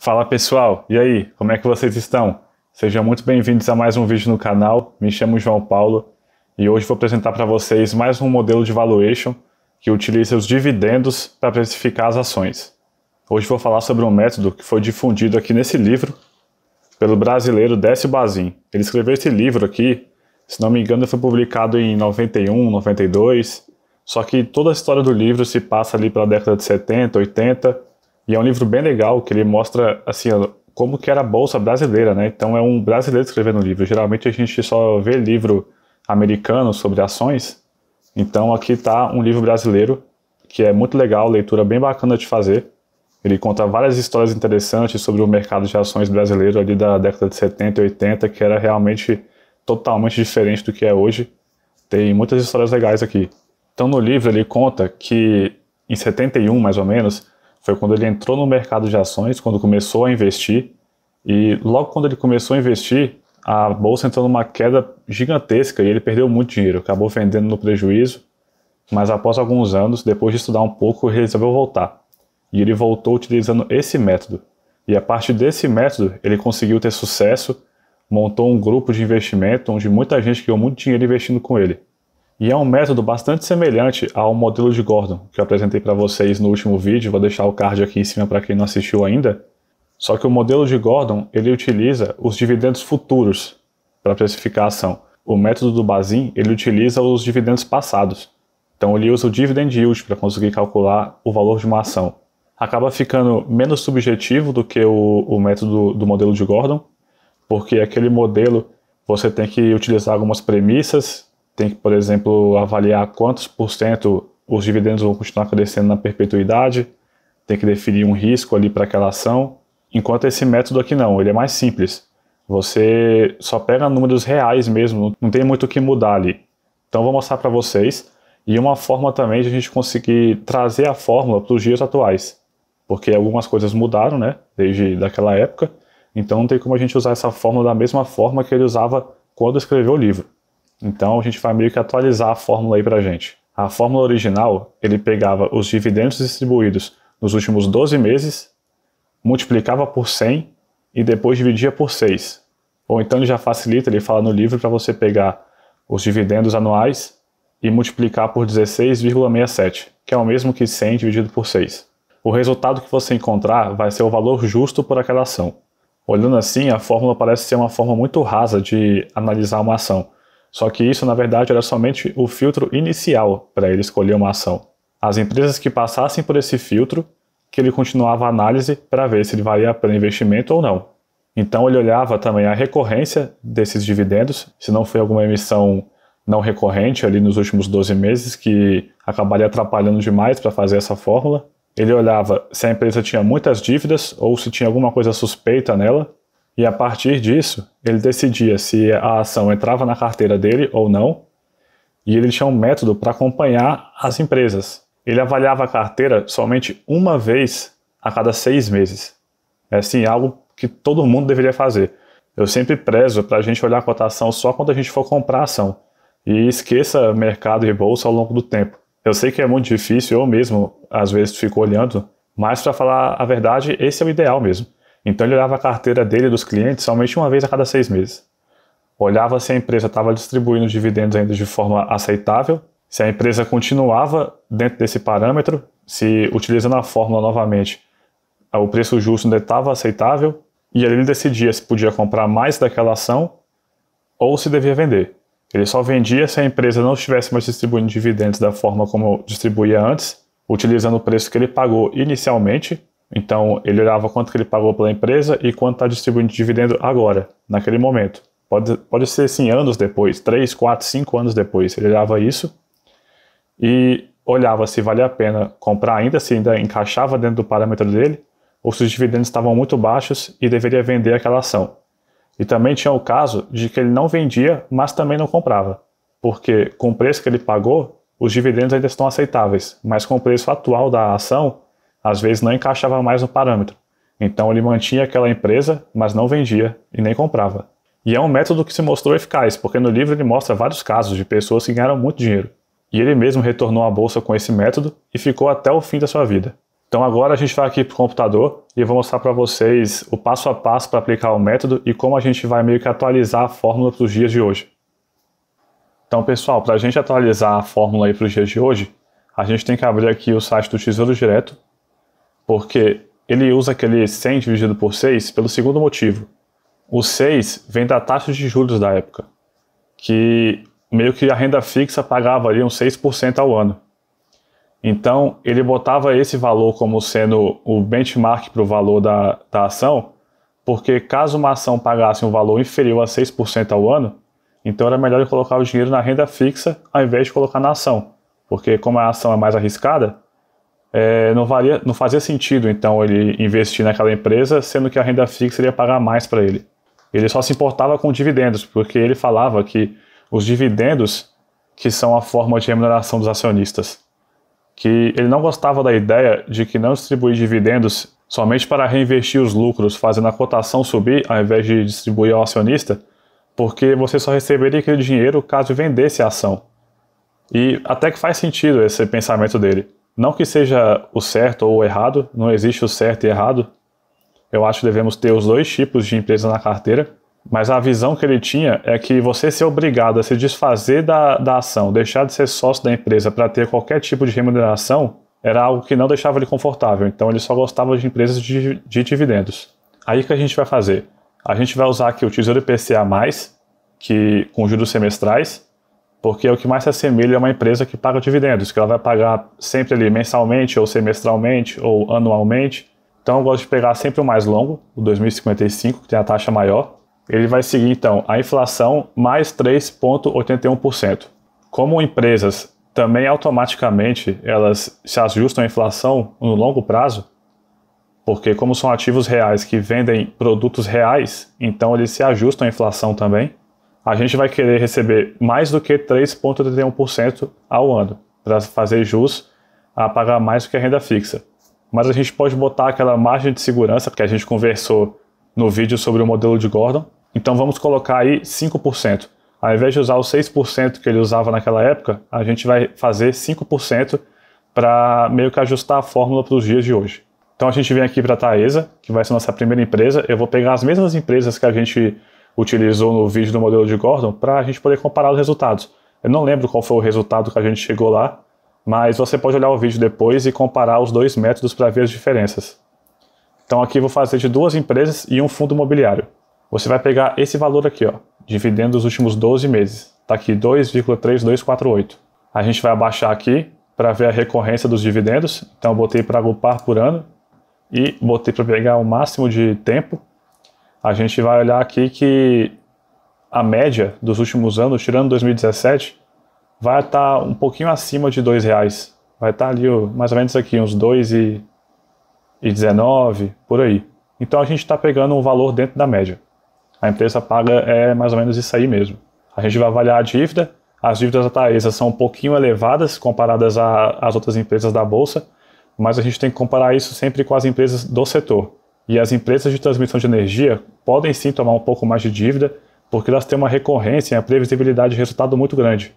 Fala pessoal, e aí, como é que vocês estão? Sejam muito bem-vindos a mais um vídeo no canal, me chamo João Paulo e hoje vou apresentar para vocês mais um modelo de valuation que utiliza os dividendos para precificar as ações. Hoje vou falar sobre um método que foi difundido aqui nesse livro pelo brasileiro Décio Bazin. Ele escreveu esse livro aqui, se não me engano foi publicado em 91, 92, só que toda a história do livro se passa ali pela década de 70, 80 e é um livro bem legal que ele mostra assim como que era a bolsa brasileira, né? Então é um brasileiro escrevendo um livro. Geralmente a gente só vê livro americano sobre ações. Então aqui está um livro brasileiro que é muito legal, leitura bem bacana de fazer. Ele conta várias histórias interessantes sobre o mercado de ações brasileiro ali da década de 70 e 80, que era realmente totalmente diferente do que é hoje. Tem muitas histórias legais aqui. Então no livro ele conta que em 71, mais ou menos, foi quando ele entrou no mercado de ações, quando começou a investir. E logo quando ele começou a investir, a bolsa entrou numa queda gigantesca e ele perdeu muito dinheiro, acabou vendendo no prejuízo. Mas após alguns anos, depois de estudar um pouco, ele resolveu voltar. E ele voltou utilizando esse método. E a partir desse método, ele conseguiu ter sucesso, montou um grupo de investimento onde muita gente ganhou muito dinheiro investindo com ele. E é um método bastante semelhante ao modelo de Gordon que eu apresentei para vocês no último vídeo, vou deixar o card aqui em cima para quem não assistiu ainda. Só que o modelo de Gordon ele utiliza os dividendos futuros para precificar a ação. O método do Bazin ele utiliza os dividendos passados. Então ele usa o dividend yield para conseguir calcular o valor de uma ação. Acaba ficando menos subjetivo do que o, o método do modelo de Gordon, porque aquele modelo você tem que utilizar algumas premissas tem que, por exemplo, avaliar quantos por cento os dividendos vão continuar crescendo na perpetuidade, tem que definir um risco ali para aquela ação, enquanto esse método aqui não, ele é mais simples. Você só pega números reais mesmo, não tem muito o que mudar ali. Então vou mostrar para vocês e uma forma também de a gente conseguir trazer a fórmula para os dias atuais, porque algumas coisas mudaram, né, desde daquela época. Então não tem como a gente usar essa fórmula da mesma forma que ele usava quando escreveu o livro. Então a gente vai meio que atualizar a fórmula aí para gente. A fórmula original, ele pegava os dividendos distribuídos nos últimos 12 meses, multiplicava por 100 e depois dividia por 6. Ou então ele já facilita, ele fala no livro para você pegar os dividendos anuais e multiplicar por 16,67, que é o mesmo que 100 dividido por 6. O resultado que você encontrar vai ser o valor justo por aquela ação. Olhando assim, a fórmula parece ser uma forma muito rasa de analisar uma ação só que isso, na verdade, era somente o filtro inicial para ele escolher uma ação. As empresas que passassem por esse filtro, que ele continuava a análise para ver se ele valia a pena investimento ou não. Então ele olhava também a recorrência desses dividendos, se não foi alguma emissão não recorrente ali nos últimos 12 meses que acabaria atrapalhando demais para fazer essa fórmula. Ele olhava se a empresa tinha muitas dívidas ou se tinha alguma coisa suspeita nela, e a partir disso ele decidia se a ação entrava na carteira dele ou não, e ele tinha um método para acompanhar as empresas. Ele avaliava a carteira somente uma vez a cada seis meses. É assim, algo que todo mundo deveria fazer. Eu sempre prezo para a gente olhar a cotação só quando a gente for comprar a ação e esqueça mercado e bolsa ao longo do tempo. Eu sei que é muito difícil, eu mesmo às vezes fico olhando, mas para falar a verdade, esse é o ideal mesmo. Então ele olhava a carteira dele e dos clientes somente uma vez a cada seis meses. Olhava se a empresa estava distribuindo dividendos ainda de forma aceitável, se a empresa continuava dentro desse parâmetro, se utilizando a fórmula novamente, o preço justo ainda estava aceitável, e ali ele decidia se podia comprar mais daquela ação ou se devia vender. Ele só vendia se a empresa não estivesse mais distribuindo dividendos da forma como distribuía antes, utilizando o preço que ele pagou inicialmente então, ele olhava quanto que ele pagou pela empresa e quanto está distribuindo dividendo agora, naquele momento. Pode, pode ser assim, anos depois, 3, 4, 5 anos depois. Ele olhava isso e olhava se valia a pena comprar ainda, se ainda encaixava dentro do parâmetro dele, ou se os dividendos estavam muito baixos e deveria vender aquela ação. E também tinha o caso de que ele não vendia, mas também não comprava, porque com o preço que ele pagou, os dividendos ainda estão aceitáveis, mas com o preço atual da ação, às vezes não encaixava mais no parâmetro. Então ele mantinha aquela empresa, mas não vendia e nem comprava. E é um método que se mostrou eficaz, porque no livro ele mostra vários casos de pessoas que ganharam muito dinheiro. E ele mesmo retornou à bolsa com esse método e ficou até o fim da sua vida. Então agora a gente vai aqui para o computador e eu vou mostrar para vocês o passo a passo para aplicar o método e como a gente vai meio que atualizar a fórmula para os dias de hoje. Então pessoal, para a gente atualizar a fórmula para os dias de hoje, a gente tem que abrir aqui o site do Tesouro Direto porque ele usa aquele 100 dividido por 6 pelo segundo motivo. O 6 vem da taxa de juros da época, que meio que a renda fixa pagava ali uns 6% ao ano. Então, ele botava esse valor como sendo o benchmark para o valor da, da ação, porque caso uma ação pagasse um valor inferior a 6% ao ano, então era melhor ele colocar o dinheiro na renda fixa ao invés de colocar na ação, porque como a ação é mais arriscada, é, não, varia, não fazia sentido, então, ele investir naquela empresa, sendo que a renda fixa iria pagar mais para ele. Ele só se importava com dividendos, porque ele falava que os dividendos que são a forma de remuneração dos acionistas. Que ele não gostava da ideia de que não distribuir dividendos somente para reinvestir os lucros, fazendo a cotação subir ao invés de distribuir ao acionista, porque você só receberia aquele dinheiro caso vendesse a ação. E até que faz sentido esse pensamento dele. Não que seja o certo ou o errado, não existe o certo e errado. Eu acho que devemos ter os dois tipos de empresa na carteira, mas a visão que ele tinha é que você ser obrigado a se desfazer da, da ação, deixar de ser sócio da empresa para ter qualquer tipo de remuneração, era algo que não deixava ele confortável. Então ele só gostava de empresas de, de dividendos. Aí o que a gente vai fazer? A gente vai usar aqui o Tesouro IPCA+, que, com juros semestrais, porque o que mais se assemelha é uma empresa que paga dividendos, que ela vai pagar sempre ali mensalmente, ou semestralmente, ou anualmente. Então eu gosto de pegar sempre o mais longo, o 2055, que tem a taxa maior. Ele vai seguir então a inflação mais 3,81%. Como empresas também automaticamente elas se ajustam à inflação no longo prazo, porque como são ativos reais que vendem produtos reais, então eles se ajustam à inflação também a gente vai querer receber mais do que 3,31% ao ano, para fazer jus a pagar mais do que a renda fixa. Mas a gente pode botar aquela margem de segurança que a gente conversou no vídeo sobre o modelo de Gordon. Então vamos colocar aí 5%. Ao invés de usar os 6% que ele usava naquela época, a gente vai fazer 5% para meio que ajustar a fórmula para os dias de hoje. Então a gente vem aqui para a Taesa, que vai ser nossa primeira empresa. Eu vou pegar as mesmas empresas que a gente utilizou no vídeo do modelo de Gordon para a gente poder comparar os resultados. Eu não lembro qual foi o resultado que a gente chegou lá, mas você pode olhar o vídeo depois e comparar os dois métodos para ver as diferenças. Então aqui vou fazer de duas empresas e um fundo imobiliário. Você vai pegar esse valor aqui, ó, dividendo os últimos 12 meses. Está aqui 2,3248. A gente vai abaixar aqui para ver a recorrência dos dividendos. Então botei para agrupar por ano e botei para pegar o máximo de tempo a gente vai olhar aqui que a média dos últimos anos, tirando 2017, vai estar tá um pouquinho acima de R$ reais. Vai estar tá ali mais ou menos aqui, uns R$ 2,19, por aí. Então a gente está pegando um valor dentro da média. A empresa paga é mais ou menos isso aí mesmo. A gente vai avaliar a dívida. As dívidas da Taesa são um pouquinho elevadas comparadas às outras empresas da Bolsa, mas a gente tem que comparar isso sempre com as empresas do setor. E as empresas de transmissão de energia podem sim tomar um pouco mais de dívida, porque elas têm uma recorrência e a previsibilidade de resultado muito grande.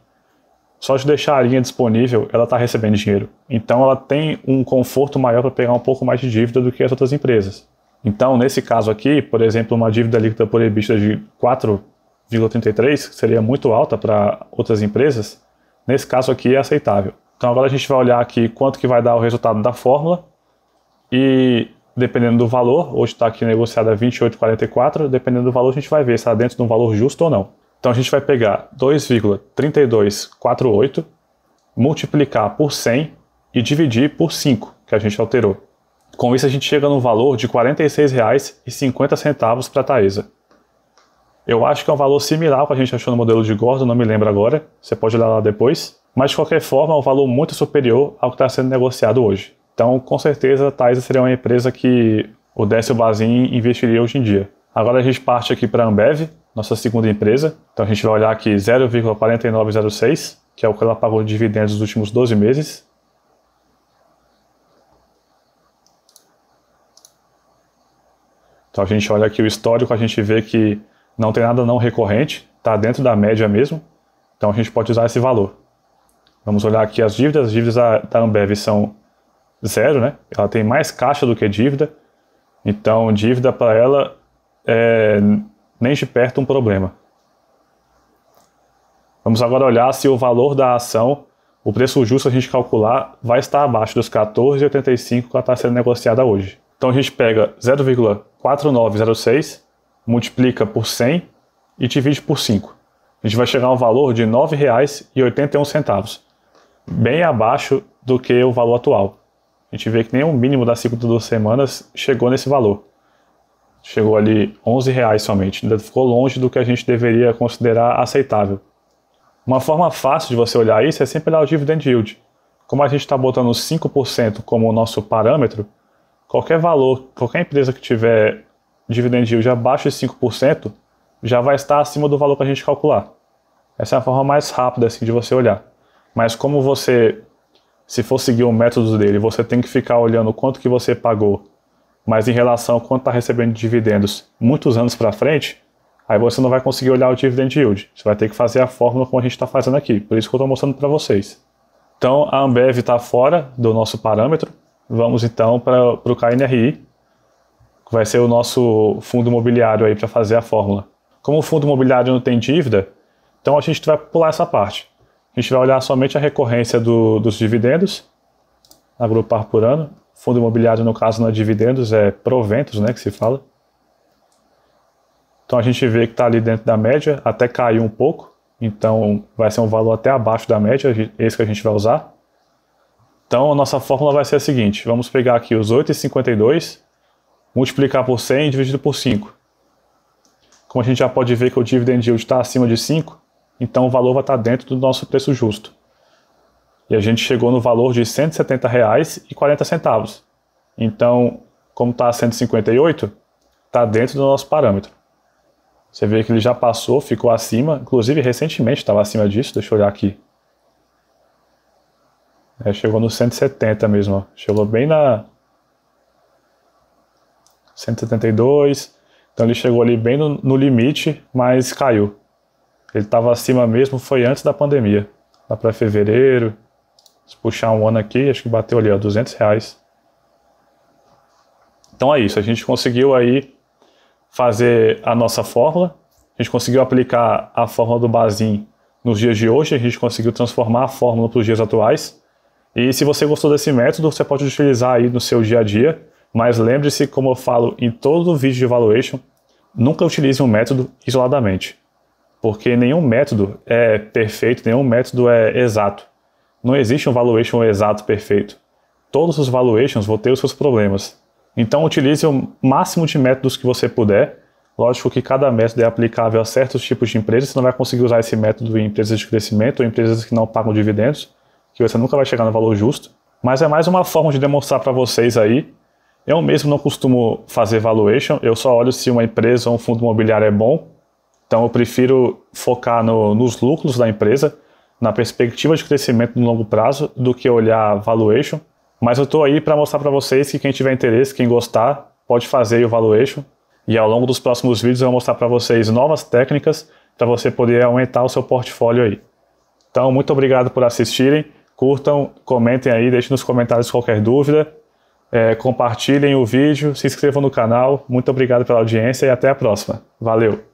Só de deixar a linha disponível, ela está recebendo dinheiro. Então ela tem um conforto maior para pegar um pouco mais de dívida do que as outras empresas. Então, nesse caso aqui, por exemplo, uma dívida líquida por EBITDA de 4,33, que seria muito alta para outras empresas, nesse caso aqui é aceitável. Então agora a gente vai olhar aqui quanto que vai dar o resultado da fórmula e dependendo do valor, hoje está aqui negociado a 28,44, dependendo do valor a gente vai ver se está dentro de um valor justo ou não. Então a gente vai pegar 2,3248, multiplicar por 100 e dividir por 5, que a gente alterou. Com isso a gente chega no valor de R$ 46,50 para a Taesa. Eu acho que é um valor similar ao que a gente achou no modelo de Gordon, não me lembro agora, você pode olhar lá depois. Mas de qualquer forma é um valor muito superior ao que está sendo negociado hoje. Então, com certeza, a Taesa seria uma empresa que o Décio Bazin investiria hoje em dia. Agora a gente parte aqui para a Ambev, nossa segunda empresa. Então a gente vai olhar aqui 0,4906, que é o que ela pagou de dividendos nos últimos 12 meses. Então a gente olha aqui o histórico, a gente vê que não tem nada não recorrente, está dentro da média mesmo. Então a gente pode usar esse valor. Vamos olhar aqui as dívidas. As dívidas da Ambev são zero, né? Ela tem mais caixa do que dívida, então dívida para ela é nem de perto um problema. Vamos agora olhar se o valor da ação, o preço justo a gente calcular, vai estar abaixo dos 14,85 que ela está sendo negociada hoje. Então a gente pega 0,4906, multiplica por 100 e divide por 5. A gente vai chegar a um valor de R$ 9,81, bem abaixo do que o valor atual a gente vê que nem o mínimo das 52 semanas chegou nesse valor. Chegou ali 11 reais somente, ainda ficou longe do que a gente deveria considerar aceitável. Uma forma fácil de você olhar isso é sempre olhar o dividend yield. Como a gente está botando 5% como o nosso parâmetro, qualquer valor, qualquer empresa que tiver dividend yield abaixo de 5%, já vai estar acima do valor que a gente calcular. Essa é a forma mais rápida assim, de você olhar. Mas como você se for seguir o método dele, você tem que ficar olhando quanto que você pagou, mas em relação a quanto está recebendo de dividendos muitos anos para frente, aí você não vai conseguir olhar o dividend yield. Você vai ter que fazer a fórmula como a gente está fazendo aqui. Por isso que eu estou mostrando para vocês. Então, a Ambev está fora do nosso parâmetro. Vamos então para o KNRI, que vai ser o nosso fundo imobiliário aí para fazer a fórmula. Como o fundo imobiliário não tem dívida, então a gente vai pular essa parte. A gente vai olhar somente a recorrência do, dos dividendos, agrupar por ano. Fundo imobiliário, no caso, não é dividendos, é proventos, né, que se fala. Então a gente vê que está ali dentro da média, até caiu um pouco, então vai ser um valor até abaixo da média, esse que a gente vai usar. Então a nossa fórmula vai ser a seguinte, vamos pegar aqui os 8,52, multiplicar por 100 dividido por 5. Como a gente já pode ver que o dividend yield está acima de 5, então o valor vai estar dentro do nosso preço justo. E a gente chegou no valor de R$ 170,40. Então, como está 158, está dentro do nosso parâmetro. Você vê que ele já passou, ficou acima, inclusive recentemente estava acima disso, deixa eu olhar aqui. É, chegou no 170 mesmo, ó. chegou bem na 172, então ele chegou ali bem no, no limite, mas caiu. Ele estava acima mesmo, foi antes da pandemia. Dá para fevereiro, se puxar um ano aqui, acho que bateu ali, ó, 200 reais. Então é isso, a gente conseguiu aí fazer a nossa fórmula, a gente conseguiu aplicar a fórmula do Bazin nos dias de hoje, a gente conseguiu transformar a fórmula para os dias atuais. E se você gostou desse método, você pode utilizar aí no seu dia a dia, mas lembre-se, como eu falo em todo vídeo de evaluation, nunca utilize um método isoladamente porque nenhum método é perfeito, nenhum método é exato. Não existe um valuation exato perfeito. Todos os valuations vão ter os seus problemas. Então utilize o máximo de métodos que você puder. Lógico que cada método é aplicável a certos tipos de empresas, você não vai conseguir usar esse método em empresas de crescimento ou empresas que não pagam dividendos, que você nunca vai chegar no valor justo. Mas é mais uma forma de demonstrar para vocês aí. Eu mesmo não costumo fazer valuation, eu só olho se uma empresa ou um fundo imobiliário é bom então eu prefiro focar no, nos lucros da empresa, na perspectiva de crescimento no longo prazo, do que olhar valuation. Mas eu estou aí para mostrar para vocês que quem tiver interesse, quem gostar, pode fazer o valuation. E ao longo dos próximos vídeos eu vou mostrar para vocês novas técnicas para você poder aumentar o seu portfólio aí. Então, muito obrigado por assistirem. Curtam, comentem aí, deixem nos comentários qualquer dúvida. É, compartilhem o vídeo, se inscrevam no canal. Muito obrigado pela audiência e até a próxima. Valeu!